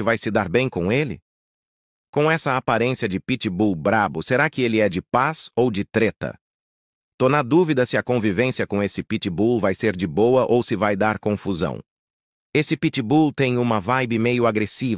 vai se dar bem com ele? Com essa aparência de pitbull brabo, será que ele é de paz ou de treta? Tô na dúvida se a convivência com esse pitbull vai ser de boa ou se vai dar confusão. Esse pitbull tem uma vibe meio agressiva.